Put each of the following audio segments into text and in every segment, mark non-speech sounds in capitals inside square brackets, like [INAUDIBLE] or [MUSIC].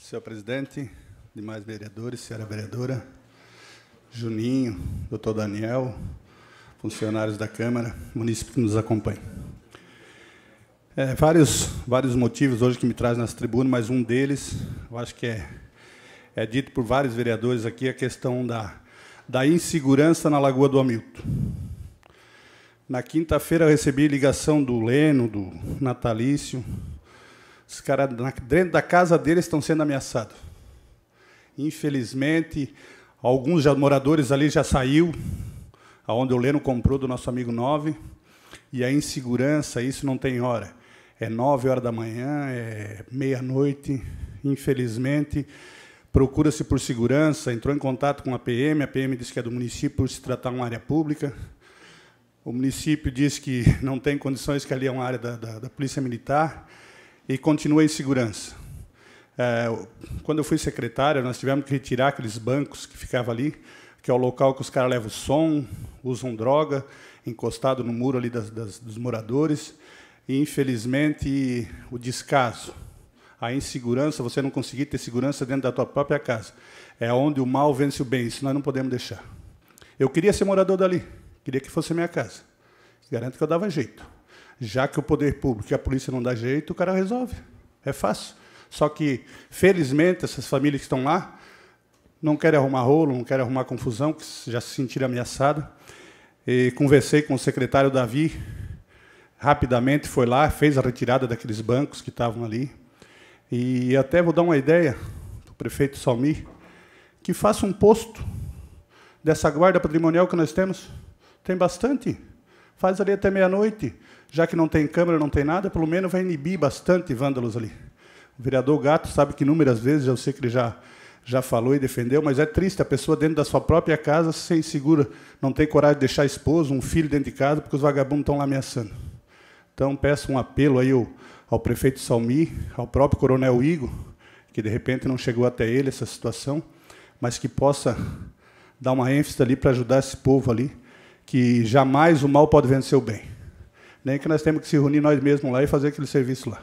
Senhor presidente, demais vereadores, senhora vereadora, Juninho, doutor Daniel, funcionários da Câmara, município que nos acompanha. É, vários, vários motivos hoje que me traz nas tribunas, mas um deles, eu acho que é, é dito por vários vereadores aqui, a questão da, da insegurança na Lagoa do Hamilton. Na quinta-feira eu recebi ligação do Leno, do Natalício, os caras dentro da casa deles estão sendo ameaçados. Infelizmente, alguns já, moradores ali já saiu, aonde o Leno comprou do nosso amigo nove. E a insegurança, isso não tem hora. É nove horas da manhã, é meia-noite. Infelizmente, procura-se por segurança. Entrou em contato com a PM, a PM disse que é do município por se tratar uma área pública. O município diz que não tem condições, que ali é uma área da, da, da Polícia Militar e continua em segurança. É, quando eu fui secretário, nós tivemos que retirar aqueles bancos que ficavam ali, que é o local que os caras levam som, usam droga, encostado no muro ali das, das, dos moradores. E, infelizmente, o descaso, a insegurança, você não conseguir ter segurança dentro da tua própria casa. É onde o mal vence o bem, isso nós não podemos deixar. Eu queria ser morador dali, queria que fosse minha casa. Garanto que eu dava jeito já que o poder público e a polícia não dá jeito, o cara resolve. É fácil. Só que, felizmente, essas famílias que estão lá não querem arrumar rolo, não querem arrumar confusão, que já se sentiram ameaçadas. E conversei com o secretário Davi, rapidamente foi lá, fez a retirada daqueles bancos que estavam ali. E até vou dar uma ideia do prefeito Salmi, que faça um posto dessa guarda patrimonial que nós temos. Tem bastante. Faz ali até meia-noite já que não tem câmera, não tem nada, pelo menos vai inibir bastante vândalos ali. O vereador Gato sabe que inúmeras vezes, eu sei que ele já, já falou e defendeu, mas é triste a pessoa dentro da sua própria casa sem segura, não tem coragem de deixar a esposa, um filho dentro de casa, porque os vagabundos estão lá ameaçando. Então peço um apelo aí ao, ao prefeito Salmi, ao próprio coronel Igo, que de repente não chegou até ele essa situação, mas que possa dar uma ênfase ali para ajudar esse povo ali, que jamais o mal pode vencer o bem nem que nós temos que se reunir nós mesmos lá e fazer aquele serviço lá.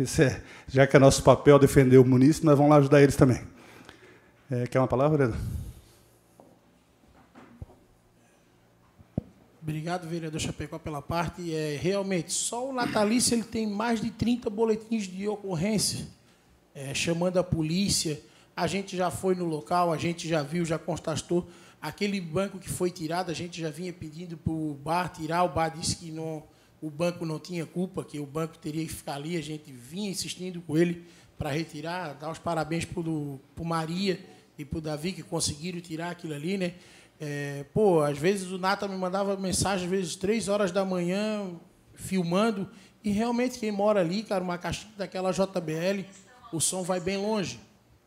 é, já que é nosso papel defender o munícipe, nós vamos lá ajudar eles também. É, quer uma palavra, vereador? Obrigado, vereador Chapecó, pela parte. É, realmente, só o natalício ele tem mais de 30 boletins de ocorrência, é, chamando a polícia. A gente já foi no local, a gente já viu, já constatou. Aquele banco que foi tirado, a gente já vinha pedindo para o bar tirar, o bar disse que não, o banco não tinha culpa, que o banco teria que ficar ali, a gente vinha insistindo com ele para retirar, dar os parabéns para o Maria e para o Davi, que conseguiram tirar aquilo ali, né? É, pô, às vezes o Nata me mandava mensagem, às vezes três horas da manhã, filmando, e realmente quem mora ali, cara, uma caixinha daquela JBL, o som vai bem longe.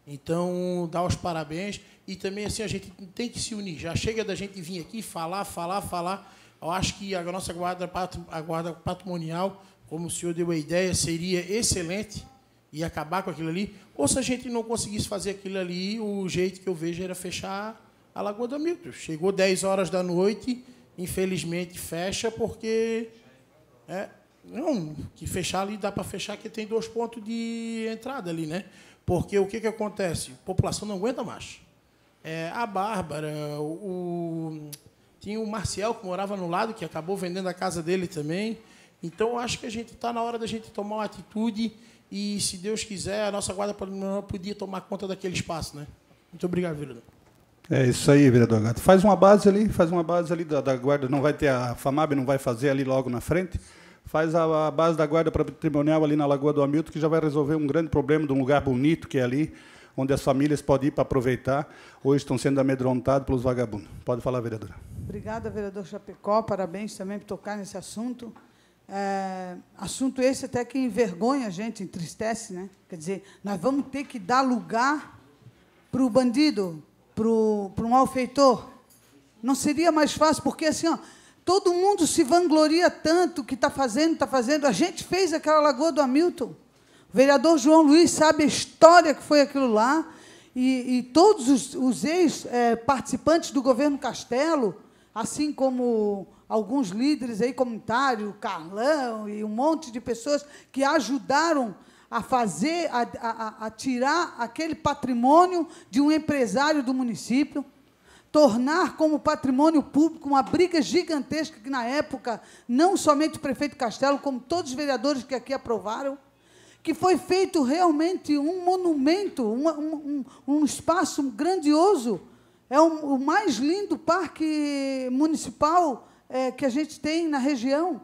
Então, dá os parabéns. E também, assim, a gente tem que se unir. Já chega da gente vir aqui falar, falar, falar eu acho que a nossa guarda, a guarda patrimonial, como o senhor deu a ideia, seria excelente e acabar com aquilo ali. Ou se a gente não conseguisse fazer aquilo ali, o jeito que eu vejo era fechar a Lagoa do Milton. Chegou 10 horas da noite, infelizmente fecha, porque. É, não, que fechar ali dá para fechar, que tem dois pontos de entrada ali, né? Porque o que, que acontece? A população não aguenta mais. É, a Bárbara, o, tinha o Marcial, que morava no lado, que acabou vendendo a casa dele também. Então, acho que a gente está na hora da gente tomar uma atitude e, se Deus quiser, a nossa guarda preliminar podia tomar conta daquele espaço. Né? Muito obrigado, vereador. É isso aí, vereador Gato. Faz uma base ali, faz uma base ali da, da guarda. Não vai ter a FAMAB, não vai fazer ali logo na frente faz a, base da guarda patrimonial ali na Lagoa do Hamilton, que já vai resolver um grande problema de um lugar bonito que é ali onde as famílias podem ir para aproveitar, hoje estão sendo amedrontadas pelos vagabundos. Pode falar, vereadora. Obrigada, vereador Chapecó. Parabéns também por tocar nesse assunto. É, assunto esse até que envergonha a gente, entristece, né? Quer dizer, nós vamos ter que dar lugar para o bandido, para o malfeitor. Não seria mais fácil, porque assim, ó, todo mundo se vangloria tanto que está fazendo, está fazendo. A gente fez aquela lagoa do Hamilton. O vereador João Luiz sabe a história que foi aquilo lá. E, e todos os, os ex-participantes eh, é, do governo Castelo, assim como alguns líderes aí comunitários, Carlão e um monte de pessoas que ajudaram a fazer, a, a, a tirar aquele patrimônio de um empresário do município tornar como patrimônio público uma briga gigantesca que, na época, não somente o prefeito Castelo, como todos os vereadores que aqui aprovaram que foi feito realmente um monumento, um, um, um espaço grandioso. É o, o mais lindo parque municipal é, que a gente tem na região.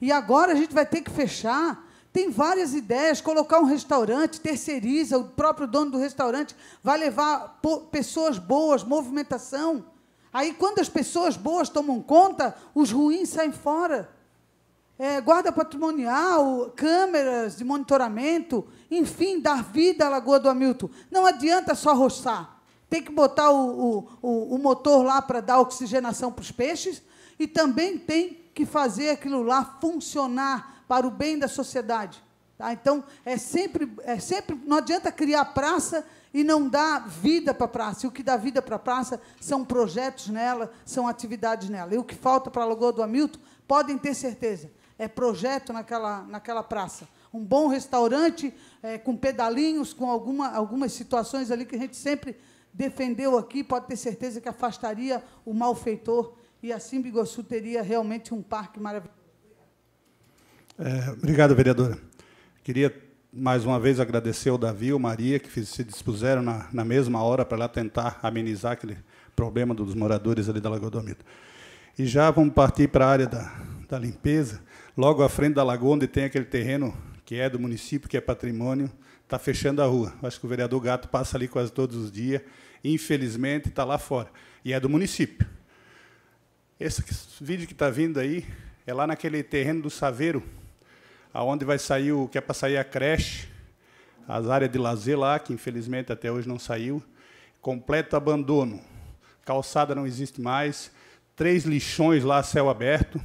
E agora a gente vai ter que fechar. Tem várias ideias, colocar um restaurante, terceiriza, o próprio dono do restaurante vai levar pessoas boas, movimentação. Aí, quando as pessoas boas tomam conta, os ruins saem fora é, guarda patrimonial, câmeras de monitoramento, enfim, dar vida à Lagoa do Hamilton. Não adianta só roçar. Tem que botar o, o, o motor lá para dar oxigenação para os peixes e também tem que fazer aquilo lá funcionar para o bem da sociedade. Tá? Então, é sempre, é sempre. Não adianta criar praça e não dar vida para a praça. E o que dá vida para a praça são projetos nela, são atividades nela. E o que falta para a Lagoa do Hamilton, podem ter certeza, é, projeto naquela, naquela praça. Um bom restaurante é, com pedalinhos, com alguma, algumas situações ali que a gente sempre defendeu aqui, pode ter certeza que afastaria o malfeitor e assim Bigossu teria realmente um parque maravilhoso. É, obrigado, vereadora. Queria mais uma vez agradecer ao Davi e ao Maria, que se dispuseram na, na mesma hora para lá tentar amenizar aquele problema dos moradores ali da Lagoa do Amido. E já vamos partir para a área da, da limpeza, logo à frente da lagoa, onde tem aquele terreno que é do município, que é patrimônio, está fechando a rua. Acho que o vereador Gato passa ali quase todos os dias. Infelizmente, está lá fora. E é do município. Esse vídeo que está vindo aí é lá naquele terreno do Saveiro, aonde vai sair o que é para sair a creche, as áreas de lazer lá, que infelizmente até hoje não saiu. Completo abandono. Calçada não existe mais. Três lixões lá, céu aberto.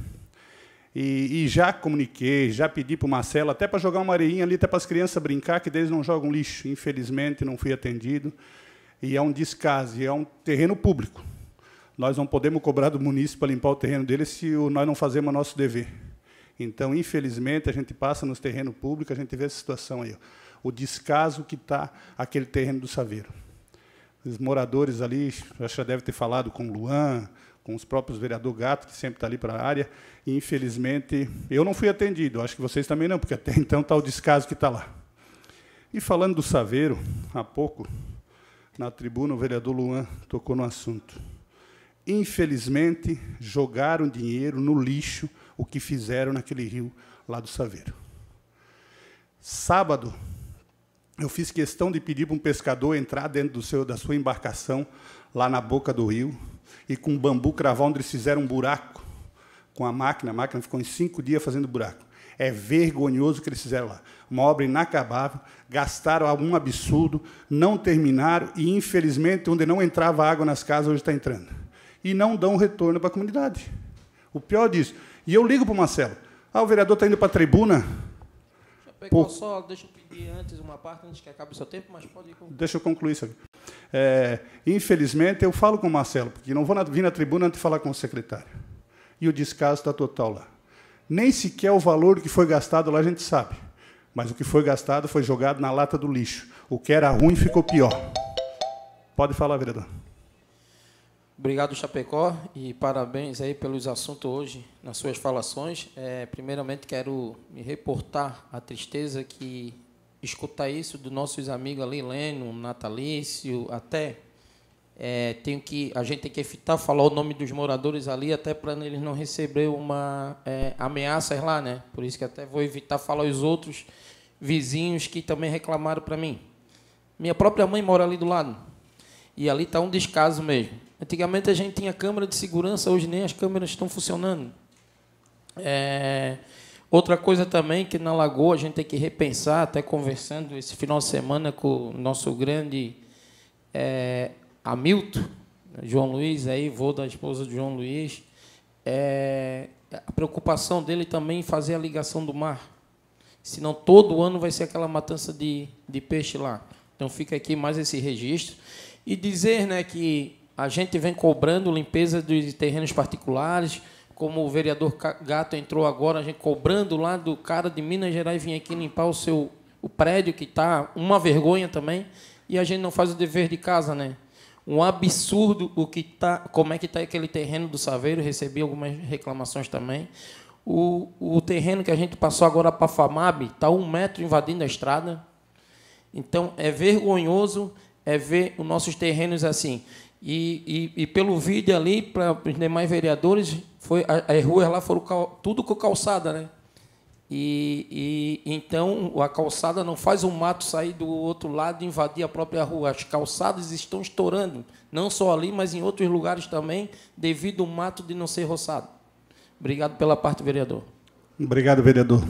E, e, já comuniquei, já pedi para o Marcelo, até para jogar uma areinha ali, até para as crianças brincar, que eles não jogam lixo. Infelizmente, não fui atendido. E é um descaso, é um terreno público. Nós não podemos cobrar do município para limpar o terreno dele se nós não fazemos o nosso dever. Então, infelizmente, a gente passa nos terrenos públicos, a gente vê essa situação aí. O descaso que está aquele terreno do Saveiro. Os moradores ali, já deve ter falado com o Luan, com os próprios vereador Gato, que sempre está ali para a área, e, infelizmente, eu não fui atendido, acho que vocês também não, porque até [LAUGHS] então está o descaso que está lá. E falando do Saveiro, há pouco, na tribuna, o vereador Luan tocou no assunto. Infelizmente, jogaram dinheiro no lixo o que fizeram naquele rio lá do Saveiro. Sábado, eu fiz questão de pedir para um pescador entrar dentro do seu, da sua embarcação, lá na boca do rio, e com bambu cravar onde eles fizeram um buraco com a máquina. A máquina ficou em cinco dias fazendo buraco. É vergonhoso o que eles fizeram lá. Uma obra inacabável, gastaram algum absurdo, não terminaram e, infelizmente, onde não entrava água nas casas, hoje está entrando. E não dão retorno para a comunidade. O pior disso. E eu ligo para o Marcelo. Ah, o vereador está indo para a tribuna. Deixa eu, Por... só, deixa eu pedir antes uma parte, antes que acabe o seu tempo, mas pode ir concluir. Deixa eu concluir isso aqui. É, infelizmente, eu falo com o Marcelo, porque não vou na, vir na tribuna antes de falar com o secretário. E o descaso está total lá. Nem sequer o valor que foi gastado lá a gente sabe. Mas o que foi gastado foi jogado na lata do lixo. O que era ruim ficou pior. Pode falar, vereador. Obrigado, Chapecó, e parabéns aí pelos assuntos hoje nas suas falações. É, primeiramente, quero me reportar a tristeza que escutar isso dos nossos amigos ali, Leno, Natalício, até é, tenho que a gente tem que evitar falar o nome dos moradores ali até para eles não receber uma é, ameaças lá, né? Por isso que até vou evitar falar os outros vizinhos que também reclamaram para mim. Minha própria mãe mora ali do lado. E ali está um descaso mesmo. Antigamente a gente tinha câmera de segurança, hoje nem as câmeras estão funcionando. É, Outra coisa também que na Lagoa a gente tem que repensar, até conversando esse final de semana com o nosso grande é, Hamilton, né, João Luiz, aí vou da esposa de João Luiz, é, a preocupação dele também em fazer a ligação do mar. Senão todo ano vai ser aquela matança de, de peixe lá. Então fica aqui mais esse registro. E dizer né, que a gente vem cobrando limpeza de terrenos particulares, como o vereador Gato entrou agora, a gente cobrando lá do cara de Minas Gerais vir aqui limpar o seu o prédio, que está uma vergonha também, e a gente não faz o dever de casa, né? Um absurdo o que tá, como é que está aquele terreno do Saveiro, recebi algumas reclamações também. O, o terreno que a gente passou agora para a FAMAB está um metro invadindo a estrada. Então, é vergonhoso é ver os nossos terrenos assim. E, e, e pelo vídeo ali, para os demais vereadores, foi as ruas lá foram cal, tudo com calçada, né? E, e, então a calçada não faz o mato sair do outro lado e invadir a própria rua. As calçadas estão estourando, não só ali, mas em outros lugares também, devido ao mato de não ser roçado. Obrigado pela parte, vereador. Obrigado, vereador.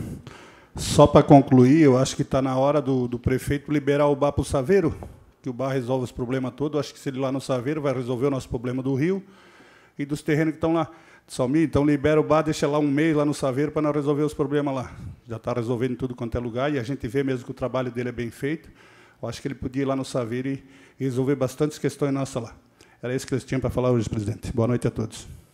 Só para concluir, eu acho que está na hora do, do prefeito liberar o bar para o Saveiro, que o bar resolve os problemas todos. Eu acho que se ele ir lá no Saveiro vai resolver o nosso problema do rio e dos terrenos que estão lá. Salmi, então libera o bar, deixa lá um mês lá no Saveiro para não resolver os problemas lá. Já está resolvendo tudo quanto é lugar e a gente vê mesmo que o trabalho dele é bem feito. Eu acho que ele podia ir lá no Saveiro e resolver bastantes questões nossas lá. Era isso que eles tinham para falar hoje, presidente. Boa noite a todos.